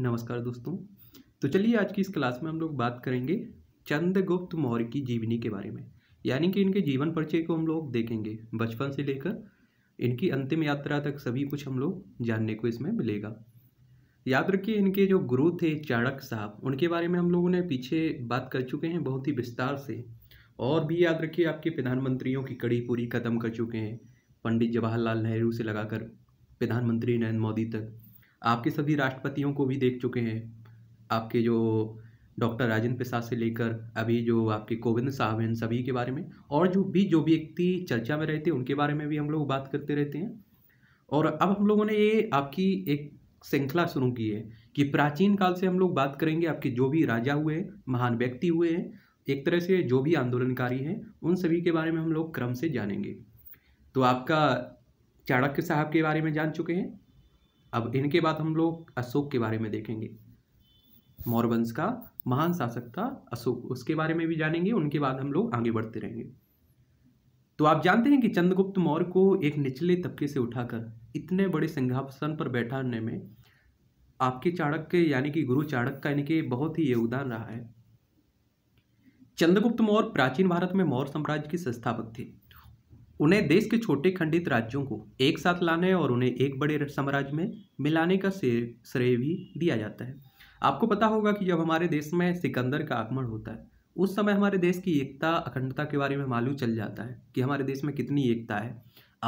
नमस्कार दोस्तों तो चलिए आज की इस क्लास में हम लोग बात करेंगे चंद्रगुप्त मौर्य की जीवनी के बारे में यानी कि इनके जीवन परिचय को हम लोग देखेंगे बचपन से लेकर इनकी अंतिम यात्रा तक सभी कुछ हम लोग जानने को इसमें मिलेगा याद रखिए इनके जो गुरु थे चाणक साहब उनके बारे में हम लोगों ने पीछे बात कर चुके हैं बहुत ही विस्तार से और भी याद रखिए आपके प्रधानमंत्रियों की कड़ी पूरी खत्म कर चुके हैं पंडित जवाहरलाल नेहरू से लगाकर प्रधानमंत्री नरेंद्र मोदी तक आपके सभी राष्ट्रपतियों को भी देख चुके हैं आपके जो डॉक्टर राजेंद्र प्रसाद से लेकर अभी जो आपके कोविंद साहब हैं सभी के बारे में और जो भी जो भी व्यक्ति चर्चा में रहते हैं उनके बारे में भी हम लोग बात करते रहते हैं और अब हम लोगों ने ये आपकी एक श्रृंखला शुरू की है कि प्राचीन काल से हम लोग बात करेंगे आपके जो भी राजा हुए महान व्यक्ति हुए हैं एक तरह से जो भी आंदोलनकारी हैं उन सभी के बारे में हम लोग क्रम से जानेंगे तो आपका चाणक्य साहब के बारे में जान चुके हैं अब इनके बाद हम लोग अशोक के बारे में देखेंगे मौर्य वंश का महान शासक था अशोक उसके बारे में भी जानेंगे उनके बाद हम लोग आगे बढ़ते रहेंगे तो आप जानते हैं कि चंद्रगुप्त मौर्य को एक निचले तबके से उठाकर इतने बड़े सिंहासन पर बैठाने में आपके चाणक्य के यानी कि गुरु चाणक का इनके बहुत ही योगदान रहा है चंद्रगुप्त मौर्य प्राचीन भारत में मौर्य साम्राज्य के संस्थापक थे उन्हें देश के छोटे खंडित राज्यों को एक साथ लाने और उन्हें एक बड़े साम्राज्य में मिलाने का श्रेय भी दिया जाता है आपको पता होगा कि जब हमारे देश में सिकंदर का आक्रमण होता है उस समय हमारे देश की एकता अखंडता के बारे में मालूम चल जाता है कि हमारे देश में कितनी एकता है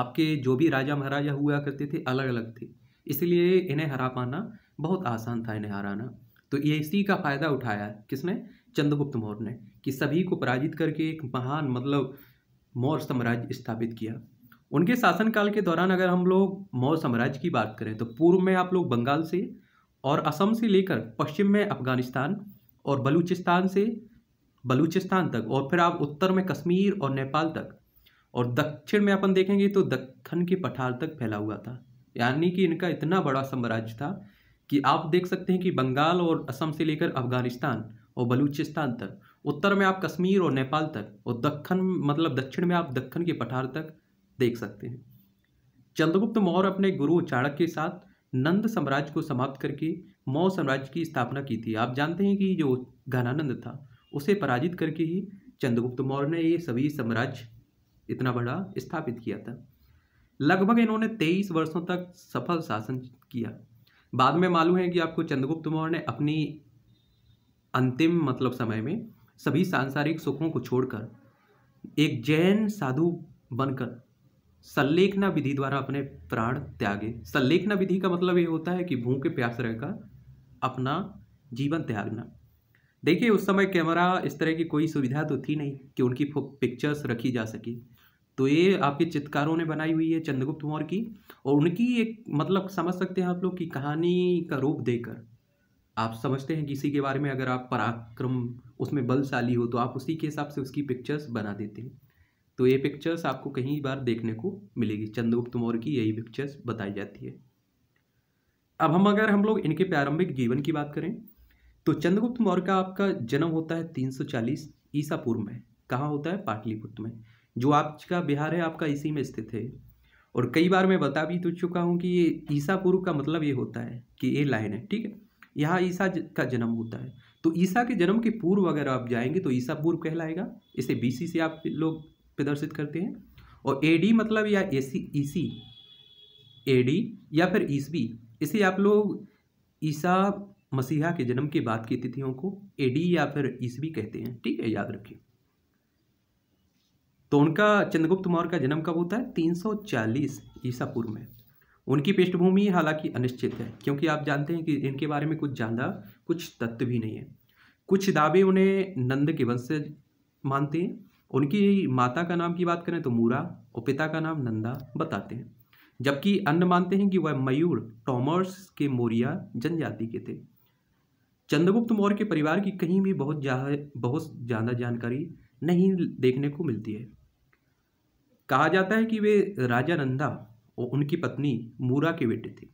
आपके जो भी राजा महाराजा हुआ करते थे अलग अलग थे इसलिए इन्हें हरा पाना बहुत आसान था इन्हें हराना तो ये इसी का फ़ायदा उठाया किसने चंद्रगुप्त मौर्य ने कि सभी को पराजित करके एक महान मतलब मौर्य साम्राज्य स्थापित किया उनके शासनकाल के दौरान अगर हम लोग मौर्य साम्राज्य की बात करें तो पूर्व में आप लोग बंगाल से और असम से लेकर पश्चिम में अफगानिस्तान और बलूचिस्तान से बलूचिस्तान तक और फिर आप उत्तर में कश्मीर और नेपाल तक और दक्षिण में अपन देखेंगे तो दखन के पठार तक फैला हुआ था यानी कि इनका इतना बड़ा साम्राज्य था कि आप देख सकते हैं कि बंगाल और असम से लेकर अफगानिस्तान और बलूचिस्तान तक उत्तर में आप कश्मीर और नेपाल तक और दक्षिण मतलब दक्षिण में आप दक्षिण के पठार तक देख सकते हैं चंद्रगुप्त मौर्य अपने गुरु चाणक के साथ नंद साम्राज्य को समाप्त करके मौर्य साम्राज्य की स्थापना की थी आप जानते हैं कि जो घनानंद था उसे पराजित करके ही चंद्रगुप्त मौर्य ने ये सभी साम्राज्य इतना बड़ा स्थापित किया था लगभग इन्होंने तेईस वर्षों तक सफल शासन किया बाद में मालूम है कि आपको चंद्रगुप्त मौर्य ने अपनी अंतिम मतलब समय में सभी सांसारिक सुखों को छोड़कर एक जैन साधु बनकर संलेखना विधि द्वारा अपने प्राण त्यागे संलेखना विधि का मतलब ये होता है कि भूखे प्यास रहकर अपना जीवन त्यागना देखिए उस समय कैमरा इस तरह की कोई सुविधा तो थी नहीं कि उनकी पिक्चर्स रखी जा सके तो ये आपके चित्रकारों ने बनाई हुई है चंद्रगुप्त मौर्य की और उनकी एक मतलब समझ सकते हैं आप लोग कि कहानी का रूप देकर आप समझते हैं किसी के बारे में अगर आप पराक्रम उसमें बलशाली हो तो आप उसी के हिसाब से उसकी पिक्चर्स बना देते हैं तो ये पिक्चर्स आपको कहीं बार देखने को मिलेगी चंद्रगुप्त मौर्य की यही पिक्चर्स बताई जाती है अब हम अगर हम लोग इनके प्रारंभिक जीवन की बात करें तो चंद्रगुप्त मौर्य का आपका जन्म होता है 340 ईसा पूर्व में कहाँ होता है पाटलिपुत्र में जो आपका बिहार है आपका इसी में स्थित है और कई बार मैं बता भी तो चुका हूँ कि ये ईसा पूर्व का मतलब ये होता है कि ये लाइन है ठीक है यहाँ ईसा का जन्म होता है तो ईसा के जन्म के पूर्व अगर आप जाएंगे तो ईसा पूर्व कहलाएगा इसे बी से आप लोग प्रदर्शित करते हैं और ए मतलब या ए ईसी एडी या फिर ईसवी इसे आप लोग ईसा मसीहा के जन्म के बाद की तिथियों को ए या फिर ईसवी कहते हैं ठीक है याद रखिए तो उनका चंद्रगुप्त मौर्य का जन्म कब होता है 340 ईसा पूर्व में उनकी पृष्ठभूमि हालांकि अनिश्चित है क्योंकि आप जानते हैं कि इनके बारे में कुछ ज़्यादा कुछ तत्व भी नहीं है कुछ दावे उन्हें नंद के वंश से मानते हैं उनकी माता का नाम की बात करें तो मूरा और पिता का नाम नंदा बताते हैं जबकि अन्य मानते हैं कि वह मयूर टॉमर्स के मोरिया जनजाति के थे चंद्रगुप्त मौर्य के परिवार की कहीं भी बहुत ज्यादा बहुत ज़्यादा जानकारी नहीं देखने को मिलती है कहा जाता है कि वे राजा नंदा और उनकी पत्नी मूरा के बेटे थे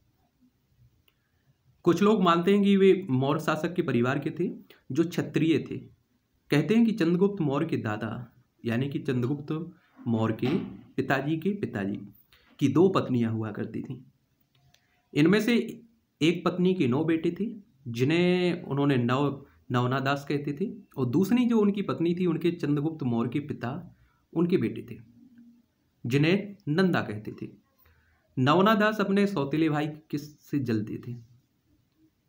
कुछ लोग मानते हैं कि वे मौर्य शासक के परिवार के थे जो क्षत्रिय थे कहते हैं कि चंद्रगुप्त मौर्य के दादा यानी कि चंद्रगुप्त मौर्य के पिताजी के पिताजी की दो पत्नियां हुआ करती थीं इनमें से एक पत्नी के नौ बेटे थे जिन्हें उन्होंने नव नवनादास कहते थे और दूसरी जो उनकी पत्नी थी उनके चंद्रगुप्त मौर्य के पिता उनके बेटे थे जिन्हें नंदा कहते थे नवना दास अपने सौतीले भाई किस से जलते थे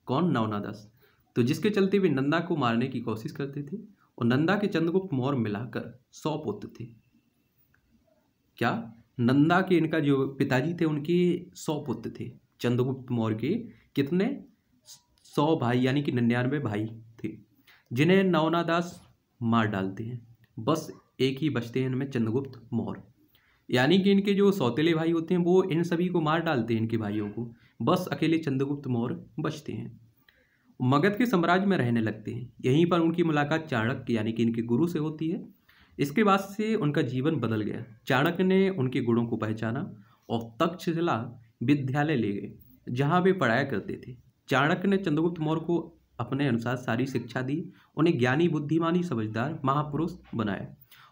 कौन नवना दास तो जिसके चलते वे नंदा को मारने की कोशिश करते थे और नंदा के चंद्रगुप्त मोर मिलाकर सौ पुत्र थे क्या नंदा के इनका जो पिताजी थे उनके सौ पुत्र थे चंद्रगुप्त मौर्य के कितने सौ भाई यानी कि निन्यानवे भाई थे जिन्हें नवनादास मार डालते हैं बस एक ही बचते हैं इनमें चंद्रगुप्त मौर्य यानी कि इनके जो सौतेले भाई होते हैं वो इन सभी को मार डालते हैं इनके भाइयों को बस अकेले चंद्रगुप्त मौर्य बचते हैं मगध के साम्राज्य में रहने लगते हैं यहीं पर उनकी मुलाकात चाणक्य यानी कि इनके गुरु से होती है इसके बाद से उनका जीवन बदल गया चाणक्य ने उनके गुणों को पहचाना और तक्षशिला विद्यालय ले गए जहाँ वे पढ़ाया करते थे चाणक्य ने चंद्रगुप्त मौर्य को अपने अनुसार सारी शिक्षा दी उन्हें ज्ञानी बुद्धिमानी समझदार महापुरुष बनाया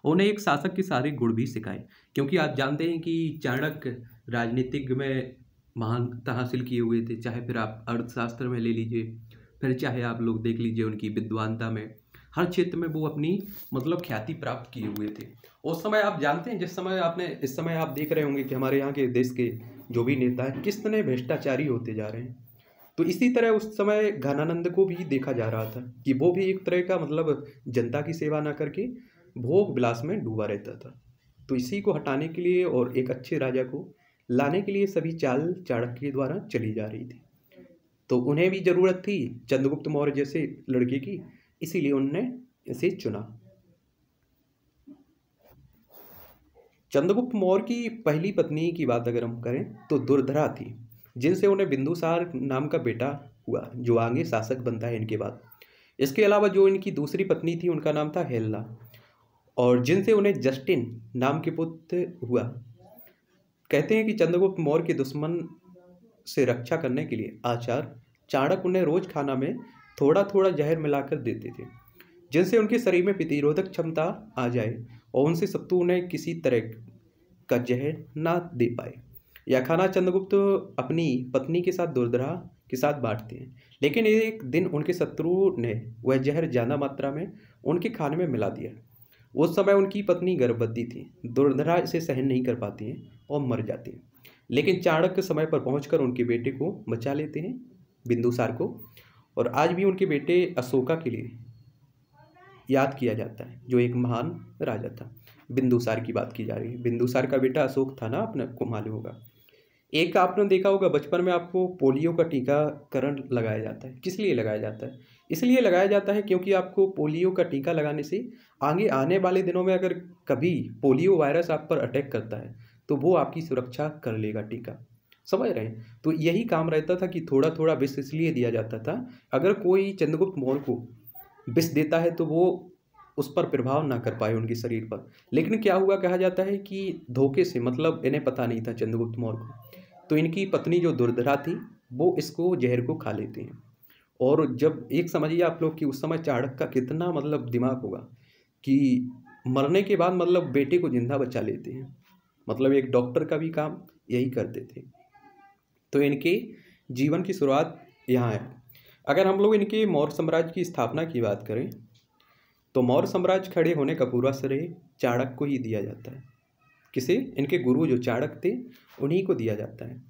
उन्हें एक शासक के सारे गुण भी सिखाए क्योंकि आप जानते हैं कि चाणक्य राजनीतिक में महानता हासिल किए हुए थे चाहे फिर आप अर्थशास्त्र में ले लीजिए फिर चाहे आप लोग देख लीजिए उनकी विद्वानता में हर क्षेत्र में वो अपनी मतलब ख्याति प्राप्त किए हुए थे उस समय आप जानते हैं जिस समय आपने इस समय आप देख रहे होंगे कि हमारे यहाँ के देश के जो भी नेता हैं किस तरह भ्रष्टाचारी होते जा रहे हैं तो इसी तरह उस समय घनानंद को भी देखा जा रहा था कि वो भी एक तरह का मतलब जनता की सेवा ना करके भोग विलास में डूबा रहता था तो इसी को हटाने के लिए और एक अच्छे राजा को लाने के लिए सभी चाल चाणक्य द्वारा चली जा रही थी तो उन्हें भी ज़रूरत थी चंद्रगुप्त मौर्य जैसे लड़के की इसीलिए उनने इसे चुना चंद्रगुप्त मौर्य की पहली पत्नी की बात अगर हम करें तो दुर्धरा थी जिनसे उन्हें बिंदुसार नाम का बेटा हुआ जो आगे शासक बनता है इनके बाद इसके अलावा जो इनकी दूसरी पत्नी थी उनका नाम था हेल्ला और जिनसे उन्हें जस्टिन नाम के पुत्र हुआ कहते हैं कि चंद्रगुप्त मौर्य के दुश्मन से रक्षा करने के लिए आचार्य चाणक उन्हें रोज खाना में थोड़ा थोड़ा जहर मिलाकर देते थे जिनसे उनके शरीर में प्रतिरोधक क्षमता आ जाए और उनसे शत्रु उन्हें किसी तरह का जहर ना दे पाए यह खाना चंद्रगुप्त अपनी पत्नी के साथ दुर्दरा के साथ बांटते हैं लेकिन एक दिन उनके शत्रु ने वह जहर ज़्यादा मात्रा में उनके खाने में मिला दिया उस समय उनकी पत्नी गर्भवती थी दुर्धरा इसे सहन नहीं कर पाती हैं और मर जाती हैं लेकिन चाणक्य समय पर पहुंचकर उनके बेटे को बचा लेते हैं बिंदुसार को और आज भी उनके बेटे अशोका के लिए याद किया जाता है जो एक महान राजा था बिंदुसार की बात की जा रही है बिंदुसार का बेटा अशोक था ना अपने को मालूम होगा एक आपने देखा होगा बचपन में आपको पोलियो का टीकाकरण लगाया जाता है किस लिए लगाया जाता है इसलिए लगाया जाता है क्योंकि आपको पोलियो का टीका लगाने से आगे आने वाले दिनों में अगर कभी पोलियो वायरस आप पर अटैक करता है तो वो आपकी सुरक्षा कर लेगा टीका समझ रहे हैं तो यही काम रहता था कि थोड़ा थोड़ा विष इसलिए दिया जाता था अगर कोई चंद्रगुप्त मौर्य को विष देता है तो वो उस पर प्रभाव ना कर पाए उनके शरीर पर लेकिन क्या हुआ कहा जाता है कि धोखे से मतलब इन्हें पता नहीं था चंद्रगुप्त मौर्य को तो इनकी पत्नी जो दुर्धरा थी वो इसको जहर को खा लेती हैं और जब एक समझिए आप लोग कि उस समय चाणक का कितना मतलब दिमाग होगा कि मरने के बाद मतलब बेटे को जिंदा बचा लेते हैं मतलब एक डॉक्टर का भी काम यही करते थे तो इनके जीवन की शुरुआत यहाँ है अगर हम लोग इनके मौर्य साम्राज्य की स्थापना की बात करें तो मौर्य साम्राज्य खड़े होने का पूरा श्रेय चाणक्य को ही दिया जाता है किसे इनके गुरु जो चाणक्य थे उन्हीं को दिया जाता है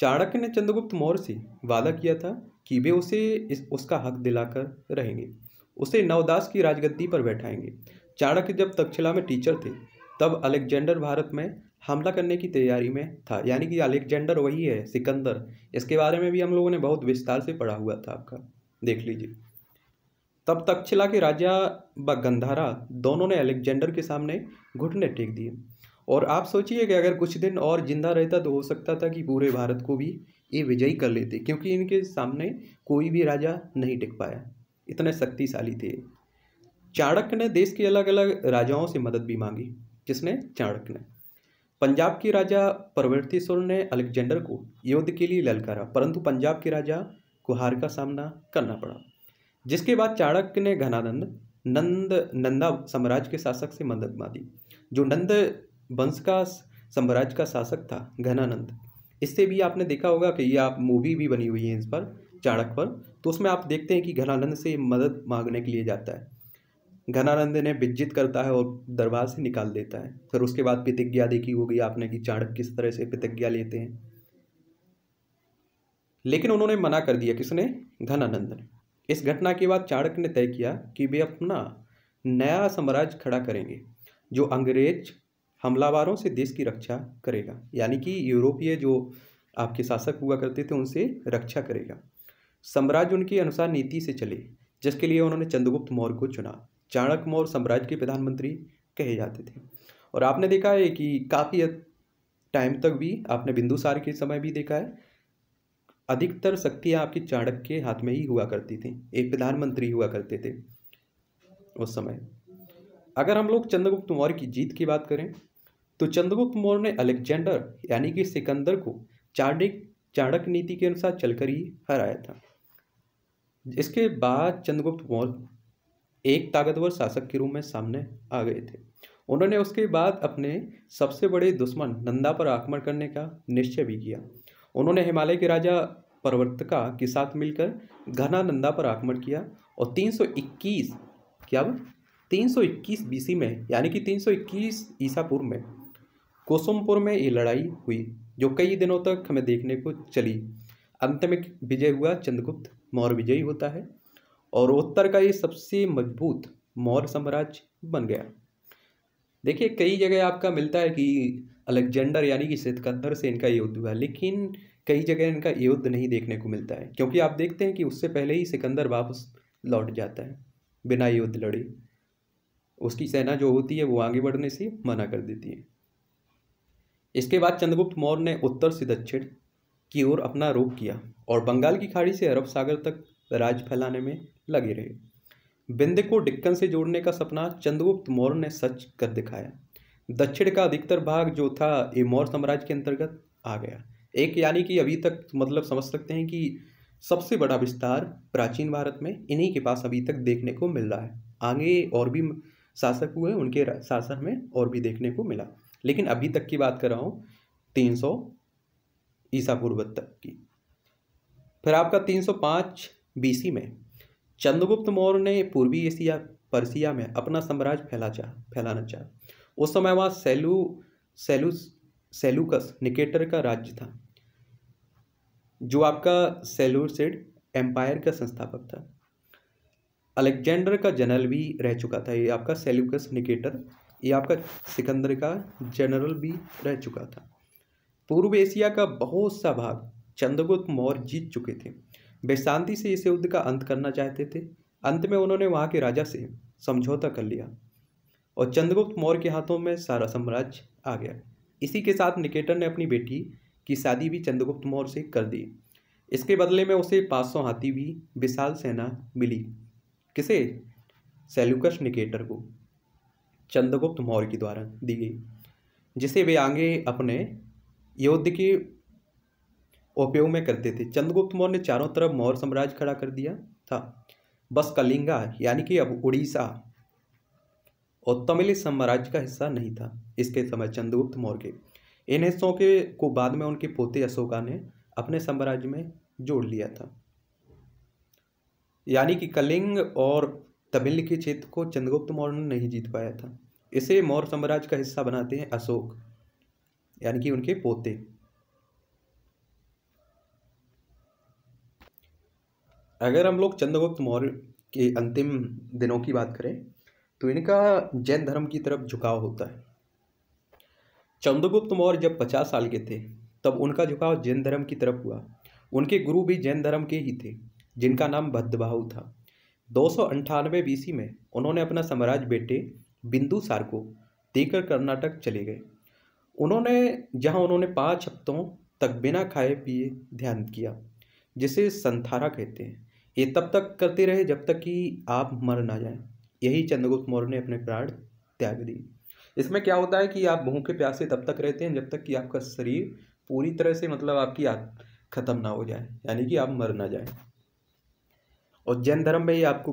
चाणक्य ने चंद्रगुप्त मौर्य से वादा किया था कि वे उसे इस उसका हक दिलाकर रहेंगे उसे नवदास की राजगद्दी पर बैठाएंगे चाणक्य जब तक्षशिला में टीचर थे तब अलेक्जेंडर भारत में हमला करने की तैयारी में था यानी कि अलेक्जेंडर वही है सिकंदर इसके बारे में भी हम लोगों ने बहुत विस्तार से पढ़ा हुआ था आपका देख लीजिए तब तक्षशिला के राजा व गंधारा दोनों ने अलेक्जेंडर के सामने घुटने टेक दिए और आप सोचिए कि अगर कुछ दिन और जिंदा रहता तो हो सकता था कि पूरे भारत को भी ये विजयी कर लेते क्योंकि इनके सामने कोई भी राजा नहीं टिक पाया इतने शक्तिशाली थे चाणक्य ने देश के अलग अलग राजाओं से मदद भी मांगी जिसने चाणक्य ने पंजाब के राजा परवर्तीश्वर ने अलेक्जेंडर को युद्ध के लिए ललकारा परंतु पंजाब के राजा को हार का सामना करना पड़ा जिसके बाद चाणक्य ने घनानंद नंद नंदा साम्राज्य के शासक से मदद मांगी जो नंद वंश का साम्राज्य का शासक था घनानंद इससे भी आपने देखा होगा कि ये आप मूवी भी बनी हुई है इस पर चाणक पर तो उसमें आप देखते हैं कि घनानंद से मदद मांगने के लिए जाता है घनानंद ने विजित करता है और दरबार से निकाल देता है फिर उसके बाद प्रतिज्ञा देखी होगी आपने कि चाणक किस तरह से प्रतिज्ञा लेते हैं लेकिन उन्होंने मना कर दिया किसने घनानंद ने इस घटना के बाद चाणक ने तय किया कि वे अपना नया साम्राज्य खड़ा करेंगे जो अंग्रेज हमलावरों से देश की रक्षा करेगा यानी कि यूरोपीय जो आपके शासक हुआ करते थे उनसे रक्षा करेगा साम्राज्य उनके अनुसार नीति से चले जिसके लिए उन्होंने चंद्रगुप्त मौर्य को चुना चाणक्य मौर्य साम्राज्य के प्रधानमंत्री कहे जाते थे और आपने देखा है कि काफ़ी टाइम तक भी आपने बिंदुसार के समय भी देखा है अधिकतर शक्तियाँ आपकी चाणक्य के हाथ में ही हुआ करती थी एक प्रधानमंत्री हुआ करते थे उस समय अगर हम लोग चंद्रगुप्त मौर्य की जीत की बात करें तो चंद्रगुप्त मौर्य ने अलेक्जेंडर यानी कि सिकंदर को चाणिक चाणक नीति के अनुसार चलकर ही हराया था इसके बाद चंद्रगुप्त मौर्य एक ताकतवर शासक के रूप में सामने आ गए थे उन्होंने उसके बाद अपने सबसे बड़े दुश्मन नंदा पर आक्रमण करने का निश्चय भी किया उन्होंने हिमालय के राजा परवर्तका के साथ मिलकर घना नंदा पर आक्रमण किया और 321 क्या 321 बीसी में यानी कि 321 ईसा पूर्व में कोसुमपुर में ये लड़ाई हुई जो कई दिनों तक हमें देखने को चली अंत में विजय हुआ चंद्रगुप्त मौर्य विजयी होता है और उत्तर का ये सबसे मजबूत मौर्य साम्राज्य बन गया देखिए कई जगह आपका मिलता है कि अलेक्जेंडर यानी कि सिकंदर से इनका युद्ध हुआ लेकिन कई जगह इनका युद्ध नहीं देखने को मिलता है क्योंकि आप देखते हैं कि उससे पहले ही सिकंदर वापस लौट जाता है बिना युद्ध लड़े उसकी सेना जो होती है वो आगे बढ़ने से मना कर देती है इसके बाद चंद्रगुप्त मौर्य ने उत्तर से दक्षिण की ओर अपना रुख किया और बंगाल की खाड़ी से अरब सागर तक राज फैलाने में लगे रहे बिंद को डिक्कन से जोड़ने का सपना चंद्रगुप्त मौर्य ने सच कर दिखाया दक्षिण का अधिकतर भाग जो था ये मौर्य साम्राज्य के अंतर्गत आ गया एक यानी कि अभी तक मतलब समझ सकते हैं कि सबसे बड़ा विस्तार प्राचीन भारत में इन्हीं के पास अभी तक देखने को मिल रहा है आगे और भी शासक हुए उनके शासन में और भी देखने को मिला लेकिन अभी तक की बात कर रहा हूँ तीन सौ ईसा पूर्व तक की फिर आपका तीन सौ पाँच बीसी में चंद्रगुप्त मौर्य ने पूर्वी एशिया पर्सिया में अपना साम्राज्य फैला चाह फैलाना चाह उस समय वहाँ सेलू सेलू सेलूकस निकेटर का राज्य था जो आपका सेलूसिड एम्पायर का संस्थापक था अलेक्जेंडर का जनरल भी रह चुका था ये आपका सेल्यूकस निकेटर ये आपका सिकंदर का जनरल भी रह चुका था पूर्व एशिया का बहुत सा भाग चंद्रगुप्त मौर्य जीत चुके थे वे शांति से इस युद्ध का अंत करना चाहते थे अंत में उन्होंने वहाँ के राजा से समझौता कर लिया और चंद्रगुप्त मौर्य के हाथों में सारा साम्राज्य आ गया इसी के साथ निकेटर ने अपनी बेटी की शादी भी चंद्रगुप्त मौर्य से कर दी इसके बदले में उसे 500 हाथी भी विशाल सेना मिली किसे सेल्यूकस निकेटर को चंद्रगुप्त मौर्य के द्वारा दी गई जिसे वे आगे अपने युद्ध के उपयोग में करते थे चंद्रगुप्त मौर्य ने चारों तरफ मौर्य साम्राज्य खड़ा कर दिया था बस कलिंगा यानी कि अब उड़ीसा और तमिल साम्राज्य का हिस्सा नहीं था इसके समय चंद्रगुप्त मौर्य के इन हिस्सों के को बाद में उनके पोते अशोका ने अपने साम्राज्य में जोड़ लिया था यानी कि कलिंग और तमिल के क्षेत्र को चंद्रगुप्त मौर्य ने नहीं जीत पाया था इसे मौर्य साम्राज्य का हिस्सा बनाते हैं अशोक यानी कि उनके पोते अगर हम लोग चंद्रगुप्त मौर्य के अंतिम दिनों की बात करें तो इनका जैन धर्म की तरफ झुकाव होता है चंद्रगुप्त मौर्य जब पचास साल के थे तब उनका झुकाव जैन धर्म की तरफ हुआ उनके गुरु भी जैन धर्म के ही थे जिनका नाम भद्दबाहु था दो सौ अंठानवे बीसी में उन्होंने अपना साम्राज्य बेटे बिंदुसार को देकर कर्नाटक चले गए उन्होंने जहां उन्होंने पाँच हफ्तों तक बिना खाए पिए ध्यान किया जिसे संथारा कहते हैं ये तब तक करते रहे जब तक कि आप मर ना जाएं यही चंद्रगुप्त मौर्य ने अपने प्राण त्याग दिए इसमें क्या होता है कि आप भूखे प्यासे तब तक रहते हैं जब तक कि आपका शरीर पूरी तरह से मतलब आपकी ख़त्म ना हो जाए यानी कि आप मर ना जाए और जैन धर्म में ये आपको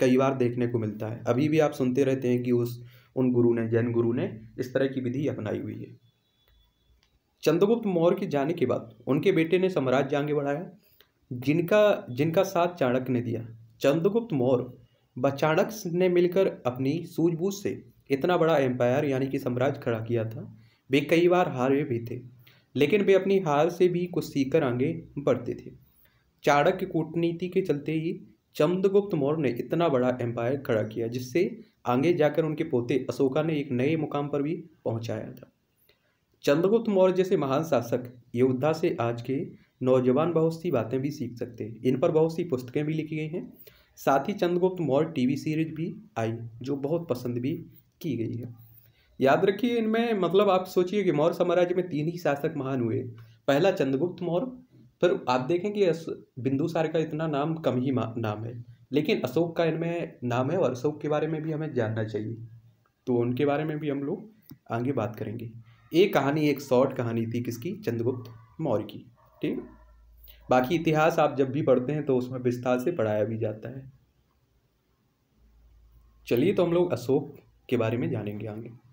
कई बार देखने को मिलता है अभी भी आप सुनते रहते हैं कि उस उन गुरु ने जैन गुरु ने इस तरह की विधि अपनाई हुई है चंद्रगुप्त मौर्य के जाने के बाद उनके बेटे ने साम्राज्य आगे बढ़ाया जिनका जिनका साथ चाणक्य ने दिया चंद्रगुप्त मौर्य व चाणक्य ने मिलकर अपनी सूझबूझ से इतना बड़ा एम्पायर यानी कि साम्राज्य खड़ा किया था वे कई बार हारे भी थे लेकिन वे अपनी हार से भी कुछ सीखकर आगे बढ़ते थे चाणक्य कूटनीति के चलते ही चंद्रगुप्त मौर्य ने इतना बड़ा एम्पायर खड़ा किया जिससे आगे जाकर उनके पोते अशोका ने एक नए मुकाम पर भी पहुंचाया था चंद्रगुप्त मौर्य जैसे महान शासक योद्धा से आज के नौजवान बहुत सी बातें भी सीख सकते हैं इन पर बहुत सी पुस्तकें भी लिखी गई हैं साथ ही चंद्रगुप्त मौर्य टीवी सीरीज भी आई जो बहुत पसंद भी की गई है याद रखिए इनमें मतलब आप सोचिए कि मौर्य साम्राज्य में तीन ही शासक महान हुए पहला चंद्रगुप्त मौर्य पर आप देखें कि बिंदुसार का इतना नाम कम ही नाम है लेकिन अशोक का इनमें नाम है और अशोक के बारे में भी हमें जानना चाहिए तो उनके बारे में भी हम लोग आगे बात करेंगे ये कहानी एक शॉर्ट कहानी थी किसकी चंद्रगुप्त मौर्य की ठीक बाकी इतिहास आप जब भी पढ़ते हैं तो उसमें विस्तार से पढ़ाया भी जाता है चलिए तो हम लोग अशोक के बारे में जानेंगे आगे